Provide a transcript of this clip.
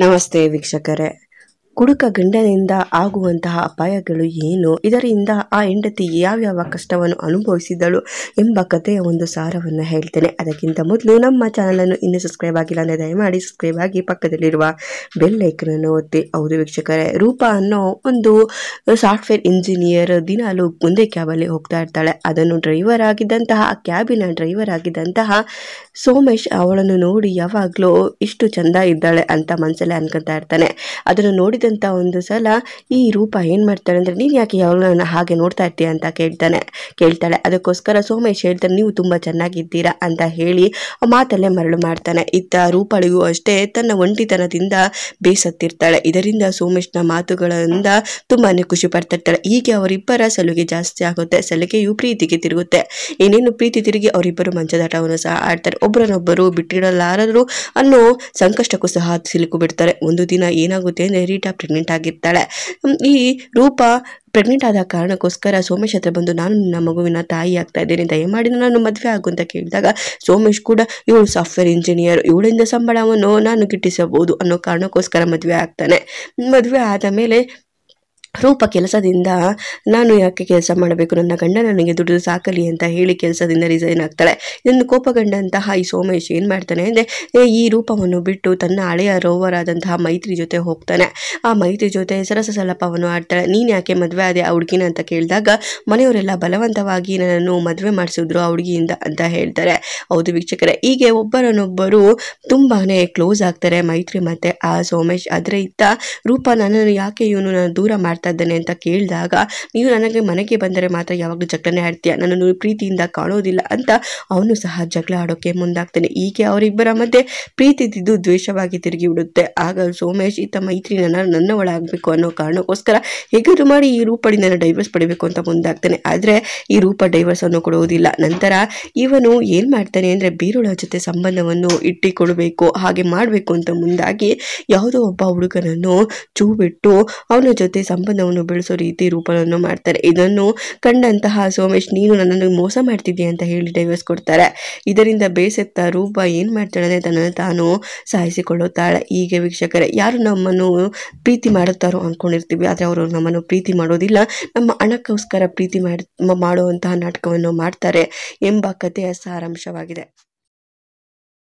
ನಮಸ್ತೆ ವೀಕ್ಷಕರೇ ಕುಡುಕ ಗಂಡನಿಂದ ಆಗುವಂತಹ ಅಪಾಯಗಳು ಏನು ಇದರಿಂದ ಆ ಹೆಂಡತಿ ಯಾವ್ಯಾವ ಕಷ್ಟವನ್ನು ಅನುಭವಿಸಿದಳು ಎಂಬ ಕಥೆಯ ಒಂದು ಸಾರವನ್ನು ಹೇಳ್ತೇನೆ ಅದಕ್ಕಿಂತ ಮೊದಲು ನಮ್ಮ ಚಾನಲನ್ನು ಇನ್ನೂ ಸಬ್ಸ್ಕ್ರೈಬ್ ಆಗಿಲ್ಲ ಅಂದರೆ ದಯಮಾಡಿ ಸಬ್ಸ್ಕ್ರೈಬ್ ಆಗಿ ಪಕ್ಕದಲ್ಲಿರುವ ಬೆಲ್ ಅನ್ನು ಒತ್ತಿ ಹೌದು ವೀಕ್ಷಕರೇ ರೂಪ ಅನ್ನೋ ಒಂದು ಸಾಫ್ಟ್ವೇರ್ ಇಂಜಿನಿಯರ್ ದಿನಾಲು ಒಂದೇ ಕ್ಯಾಬಲ್ಲಿ ಹೋಗ್ತಾ ಇರ್ತಾಳೆ ಅದನ್ನು ಡ್ರೈವರ್ ಆಗಿದ್ದಂತಹ ಆ ಕ್ಯಾಬಿನ ಡ್ರೈವರ್ ಆಗಿದ್ದಂತಹ ಸೋಮೇಶ್ ಅವಳನ್ನು ನೋಡಿ ಯಾವಾಗಲೂ ಇಷ್ಟು ಚಂದ ಇದ್ದಾಳೆ ಅಂತ ಮನಸ್ಸಲ್ಲೇ ಅನ್ಕೊತಾ ಇರ್ತಾನೆ ಅದನ್ನು ನೋಡಿದ ಅಂತ ಒಂದು ಸಲ ಈ ರೂಪ ಏನ್ ಮಾಡ್ತಾಳೆ ಅಂದ್ರೆ ನೀನ್ ಯಾಕೆ ಯಾವಾಗಲೂ ಹಾಗೆ ನೋಡ್ತಾ ಇರ್ತೀಯ ಅಂತ ಕೇಳ್ತಾನೆ ಕೇಳ್ತಾಳೆ ಅದಕ್ಕೋಸ್ಕರ ಸೋಮೇಶ್ ಹೇಳ್ತಾನೆ ನೀವು ತುಂಬಾ ಚೆನ್ನಾಗಿದ್ದೀರಾ ಅಂತ ಹೇಳಿ ಮಾತಲ್ಲೇ ಮರಳು ಮಾಡ್ತಾನೆ ಇತ್ತ ರೂಪಾಳಿಗೂ ಅಷ್ಟೇ ತನ್ನ ಒಂಟಿತನದಿಂದ ಬೇಸತ್ತಿರ್ತಾಳೆ ಇದರಿಂದ ಸೋಮೇಶ್ನ ಮಾತುಗಳಿಂದ ತುಂಬಾನೇ ಖುಷಿ ಪಡ್ತಿರ್ತಾಳೆ ಹೀಗೆ ಅವರಿಬ್ಬರ ಸಲುಗೆ ಜಾಸ್ತಿ ಆಗುತ್ತೆ ಸಲುಗೆಯು ಪ್ರೀತಿಗೆ ತಿರುಗುತ್ತೆ ಏನೇನು ಪ್ರೀತಿ ತಿರುಗಿ ಅವರಿಬ್ಬರು ಮಂಚದಾಟವನ್ನು ಸಹ ಆಡ್ತಾರೆ ಒಬ್ಬರನ್ನೊಬ್ಬರು ಬಿಟ್ಟಿಡಲಾರರು ಅನ್ನೋ ಸಂಕಷ್ಟಕ್ಕೂ ಸಹ ಸಿಲುಕು ಬಿಡ್ತಾರೆ ಒಂದು ದಿನ ಏನಾಗುತ್ತೆ ಅಂದ್ರೆ ರೀಟಾ ಪ್ರೆಗ್ನೆಂಟ್ ಆಗಿರ್ತಾಳೆ ಈ ರೂಪ ಪ್ರೆಗ್ನೆಂಟ್ ಆದ ಕಾರಣಕ್ಕೋಸ್ಕರ ಸೋಮೇಶ್ ಹತ್ರ ಬಂದು ನಾನು ನನ್ನ ಮಗುವಿನ ತಾಯಿ ಆಗ್ತಾ ಇದ್ದೀನಿ ದಯಮಾಡಿ ನಾನು ಮದುವೆ ಆಗು ಅಂತ ಕೇಳಿದಾಗ ಸೋಮೇಶ್ ಕೂಡ ಇವಳು ಸಾಫ್ಟ್ವೇರ್ ಇಂಜಿನಿಯರ್ ಇವಳಿಂದ ಸಂಬಳವನ್ನು ನಾನು ಗಿಟ್ಟಿಸಬಹುದು ಅನ್ನೋ ಕಾರಣಕ್ಕೋಸ್ಕರ ಮದುವೆ ಆಗ್ತಾನೆ ಮದುವೆ ಆದ ಮೇಲೆ ರೂಪ ಕೆಲಸದಿಂದ ನಾನು ಯಾಕೆ ಕೆಲಸ ಮಾಡಬೇಕು ನನ್ನ ಗಂಡ ನನಗೆ ದುಡಿದು ಸಾಕಲಿ ಅಂತ ಹೇಳಿ ಕೆಲಸದಿಂದ ರಿಸೈನ್ ಆಗ್ತಾಳೆ ಇದನ್ನು ಕೋಪಗಂಡಂತಹ ಈ ಸೋಮೇಶ್ ಏನು ಮಾಡ್ತಾನೆ ಅಂದರೆ ಈ ರೂಪವನ್ನು ಬಿಟ್ಟು ತನ್ನ ಹಳೆಯ ಆದಂತಹ ಮೈತ್ರಿ ಜೊತೆ ಹೋಗ್ತಾನೆ ಆ ಮೈತ್ರಿ ಜೊತೆ ಸರಸ ಸಲಪವನ್ನು ಆಡ್ತಾಳೆ ನೀನು ಯಾಕೆ ಮದುವೆ ಆದೆ ಆ ಹುಡುಗಿನ ಅಂತ ಕೇಳಿದಾಗ ಮನೆಯವರೆಲ್ಲ ಬಲವಂತವಾಗಿ ನನ್ನನ್ನು ಮದುವೆ ಮಾಡಿಸಿದ್ರು ಆ ಹುಡುಗಿಯಿಂದ ಅಂತ ಹೇಳ್ತಾರೆ ಹೌದು ವೀಕ್ಷಕರೇ ಹೀಗೆ ಒಬ್ಬರನ್ನೊಬ್ಬರು ತುಂಬಾ ಕ್ಲೋಸ್ ಆಗ್ತಾರೆ ಮೈತ್ರಿ ಮತ್ತೆ ಆ ಸೋಮೇಶ್ ಅದರ ಇತ್ತ ರೂಪ ನನ್ನನ್ನು ಯಾಕೆ ಇವನು ನಾನು ದೂರ ಮಾಡ್ತಾರೆ ಮಾಡ್ತಾ ಇದ್ದಾನೆ ಅಂತ ಕೇಳಿದಾಗ ನೀವು ನನಗೆ ಮನೆಗೆ ಬಂದರೆ ಮಾತ್ರ ಯಾವಾಗಲೂ ಜಗಳನೇ ಆಡ್ತೀಯ ನನ್ನನ್ನು ಪ್ರೀತಿಯಿಂದ ಕಾಣೋದಿಲ್ಲ ಅಂತ ಅವನು ಸಹ ಜಗಳ ಆಡೋಕೆ ಮುಂದಾಗ್ತಾನೆ ಹೀಗೆ ಅವರಿಬ್ಬರ ಮಧ್ಯೆ ತಿದ್ದು ದ್ವೇಷವಾಗಿ ತಿರುಗಿ ಬಿಡುತ್ತೆ ಆಗ ಸೋಮೇಶ್ ಈತ ಮೈತ್ರಿ ನನ್ನ ಒಳಾಗಬೇಕು ಅನ್ನೋ ಕಾರಣಕ್ಕೋಸ್ಕರ ಹೇಗಾದರೂ ಮಾಡಿ ಈ ರೂಪದಿಂದ ಡೈವರ್ಸ್ ಪಡಿಬೇಕು ಅಂತ ಮುಂದಾಗ್ತಾನೆ ಆದರೆ ಈ ರೂಪ ಡೈವರ್ಸ್ ಅನ್ನು ಕೊಡುವುದಿಲ್ಲ ನಂತರ ಇವನು ಏನು ಮಾಡ್ತಾನೆ ಅಂದರೆ ಬೀರುಳ ಜೊತೆ ಸಂಬಂಧವನ್ನು ಇಟ್ಟಿಕೊಡಬೇಕು ಹಾಗೆ ಮಾಡಬೇಕು ಅಂತ ಮುಂದಾಗಿ ಯಾವುದೋ ಒಬ್ಬ ಹುಡುಗನನ್ನು ಚೂ ಬಿಟ್ಟು ಅವನ ಜೊತೆ ಸಂಬಂಧ ಸಂಬಂಧವನ್ನು ಬೆಳೆಸೋ ರೀತಿ ರೂಪವನ್ನು ಮಾಡ್ತಾರೆ ಇದನ್ನು ಕಂಡಂತಹ ಸೋಮೇಶ್ ನೀನು ನನ್ನನ್ನು ಮೋಸ ಮಾಡ್ತಿದ್ದೀಯ ಅಂತ ಹೇಳಿ ಡೈವರ್ಸ್ ಕೊಡ್ತಾರೆ ಇದರಿಂದ ಬೇಸತ್ತ ರೂಪ ಏನು ಮಾಡ್ತಾಳೆ ತನ್ನನ್ನು ತಾನು ಸಾಯಿಸಿಕೊಳ್ಳುತ್ತಾಳೆ ಹೀಗೆ ವೀಕ್ಷಕರೇ ಯಾರು ನಮ್ಮನ್ನು ಪ್ರೀತಿ ಮಾಡುತ್ತಾರೋ ಅಂದ್ಕೊಂಡಿರ್ತೀವಿ ಆದರೆ ಅವರು ನಮ್ಮನ್ನು ಪ್ರೀತಿ ಮಾಡೋದಿಲ್ಲ ನಮ್ಮ ಹಣಕ್ಕೋಸ್ಕರ ಪ್ರೀತಿ ಮಾಡಿ ಮಾಡುವಂತಹ ನಾಟಕವನ್ನು ಮಾಡ್ತಾರೆ ಎಂಬ ಕಥೆಯ ಸಾರಾಂಶವಾಗಿದೆ